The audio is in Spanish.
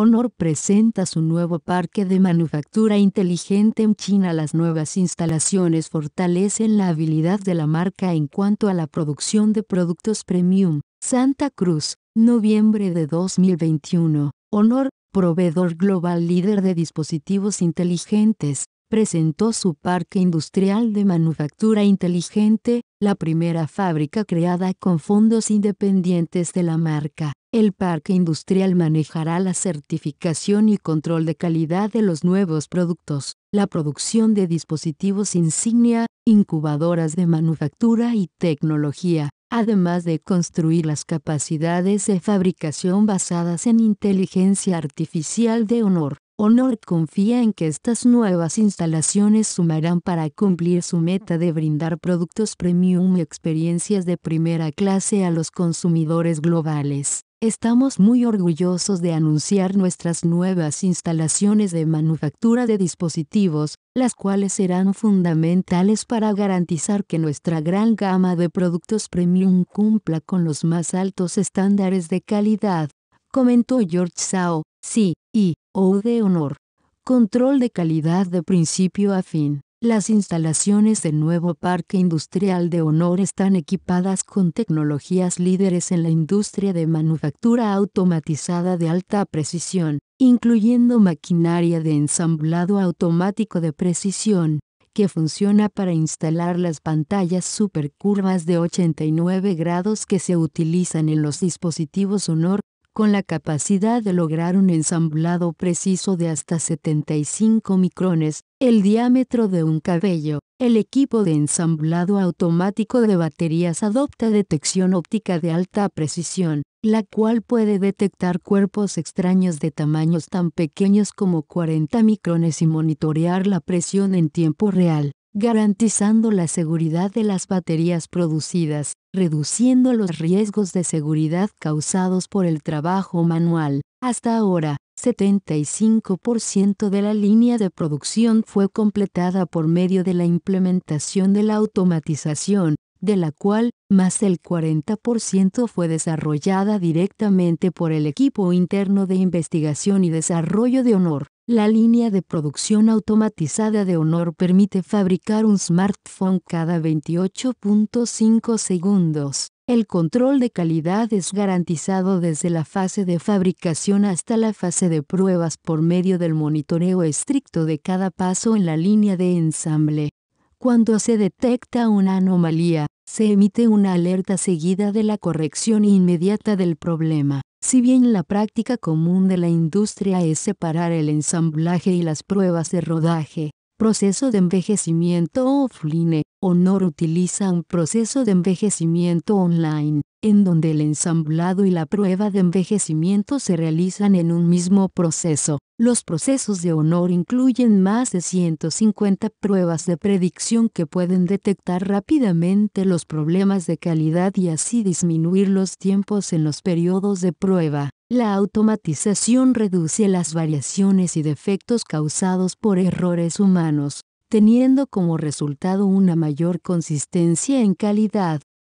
Honor presenta su nuevo parque de manufactura inteligente en China. Las nuevas instalaciones fortalecen la habilidad de la marca en cuanto a la producción de productos premium. Santa Cruz, noviembre de 2021. Honor, proveedor global líder de dispositivos inteligentes, presentó su parque industrial de manufactura inteligente, la primera fábrica creada con fondos independientes de la marca. El parque industrial manejará la certificación y control de calidad de los nuevos productos, la producción de dispositivos insignia, incubadoras de manufactura y tecnología, además de construir las capacidades de fabricación basadas en inteligencia artificial de honor. Honor confía en que estas nuevas instalaciones sumarán para cumplir su meta de brindar productos premium y experiencias de primera clase a los consumidores globales. Estamos muy orgullosos de anunciar nuestras nuevas instalaciones de manufactura de dispositivos, las cuales serán fundamentales para garantizar que nuestra gran gama de productos premium cumpla con los más altos estándares de calidad, comentó George Sao, Sí, y, o de honor. Control de calidad de principio a fin. Las instalaciones del nuevo Parque Industrial de Honor están equipadas con tecnologías líderes en la industria de manufactura automatizada de alta precisión, incluyendo maquinaria de ensamblado automático de precisión, que funciona para instalar las pantallas supercurvas de 89 grados que se utilizan en los dispositivos Honor, con la capacidad de lograr un ensamblado preciso de hasta 75 micrones, el diámetro de un cabello. El equipo de ensamblado automático de baterías adopta detección óptica de alta precisión, la cual puede detectar cuerpos extraños de tamaños tan pequeños como 40 micrones y monitorear la presión en tiempo real garantizando la seguridad de las baterías producidas, reduciendo los riesgos de seguridad causados por el trabajo manual. Hasta ahora, 75% de la línea de producción fue completada por medio de la implementación de la automatización, de la cual más del 40% fue desarrollada directamente por el equipo interno de investigación y desarrollo de honor. La línea de producción automatizada de Honor permite fabricar un smartphone cada 28.5 segundos. El control de calidad es garantizado desde la fase de fabricación hasta la fase de pruebas por medio del monitoreo estricto de cada paso en la línea de ensamble. Cuando se detecta una anomalía, se emite una alerta seguida de la corrección inmediata del problema. Si bien la práctica común de la industria es separar el ensamblaje y las pruebas de rodaje, proceso de envejecimiento offline, Honor utiliza un proceso de envejecimiento online en donde el ensamblado y la prueba de envejecimiento se realizan en un mismo proceso. Los procesos de honor incluyen más de 150 pruebas de predicción que pueden detectar rápidamente los problemas de calidad y así disminuir los tiempos en los periodos de prueba. La automatización reduce las variaciones y defectos causados por errores humanos, teniendo como resultado una mayor consistencia en calidad.